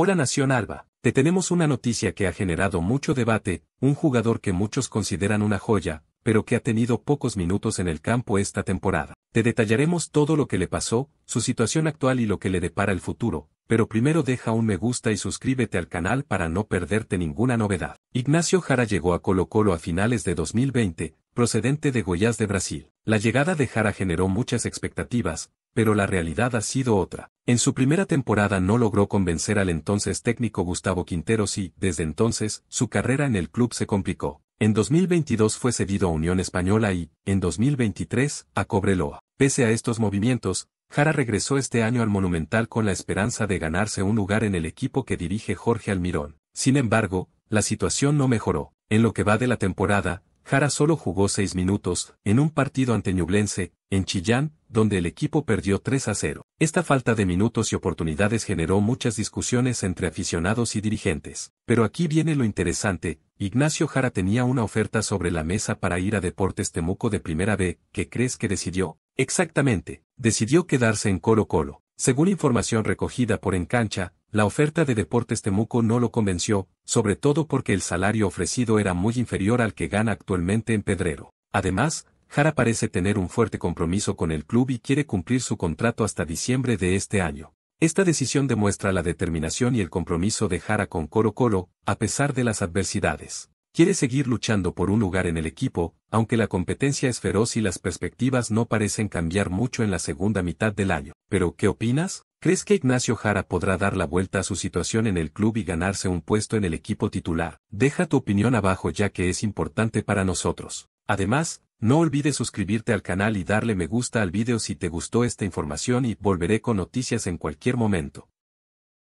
Hola Nación Alba, te tenemos una noticia que ha generado mucho debate, un jugador que muchos consideran una joya, pero que ha tenido pocos minutos en el campo esta temporada. Te detallaremos todo lo que le pasó, su situación actual y lo que le depara el futuro, pero primero deja un me gusta y suscríbete al canal para no perderte ninguna novedad. Ignacio Jara llegó a Colo Colo a finales de 2020, procedente de Goiás de Brasil. La llegada de Jara generó muchas expectativas, pero la realidad ha sido otra. En su primera temporada no logró convencer al entonces técnico Gustavo Quinteros y, desde entonces, su carrera en el club se complicó. En 2022 fue cedido a Unión Española y, en 2023, a Cobreloa. Pese a estos movimientos, Jara regresó este año al Monumental con la esperanza de ganarse un lugar en el equipo que dirige Jorge Almirón. Sin embargo, la situación no mejoró. En lo que va de la temporada, Jara solo jugó seis minutos, en un partido ante Ñublense, en Chillán, donde el equipo perdió 3 a 0. Esta falta de minutos y oportunidades generó muchas discusiones entre aficionados y dirigentes. Pero aquí viene lo interesante, Ignacio Jara tenía una oferta sobre la mesa para ir a Deportes Temuco de Primera B, ¿qué crees que decidió? Exactamente, decidió quedarse en Colo Colo. Según información recogida por Encancha, la oferta de Deportes Temuco no lo convenció, sobre todo porque el salario ofrecido era muy inferior al que gana actualmente en Pedrero. Además, Jara parece tener un fuerte compromiso con el club y quiere cumplir su contrato hasta diciembre de este año. Esta decisión demuestra la determinación y el compromiso de Jara con Coro Coro, a pesar de las adversidades. Quiere seguir luchando por un lugar en el equipo, aunque la competencia es feroz y las perspectivas no parecen cambiar mucho en la segunda mitad del año. ¿Pero qué opinas? ¿Crees que Ignacio Jara podrá dar la vuelta a su situación en el club y ganarse un puesto en el equipo titular? Deja tu opinión abajo ya que es importante para nosotros. Además, no olvides suscribirte al canal y darle me gusta al video si te gustó esta información y volveré con noticias en cualquier momento.